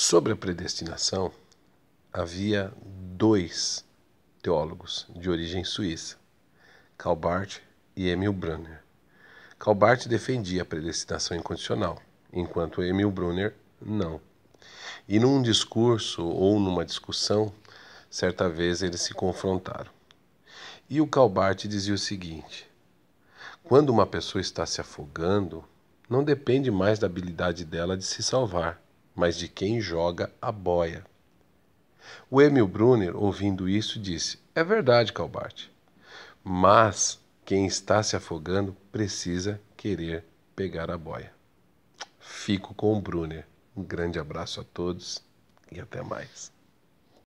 Sobre a predestinação, havia dois teólogos de origem suíça, Calbart e Emil Brunner. Calbart defendia a predestinação incondicional, enquanto Emil Brunner não. E num discurso ou numa discussão, certa vez eles se confrontaram. E o Calbart dizia o seguinte: quando uma pessoa está se afogando, não depende mais da habilidade dela de se salvar mas de quem joga a boia. O Emil Brunner, ouvindo isso, disse: É verdade, Calbart. Mas quem está se afogando precisa querer pegar a boia. Fico com o Brunner. Um grande abraço a todos e até mais.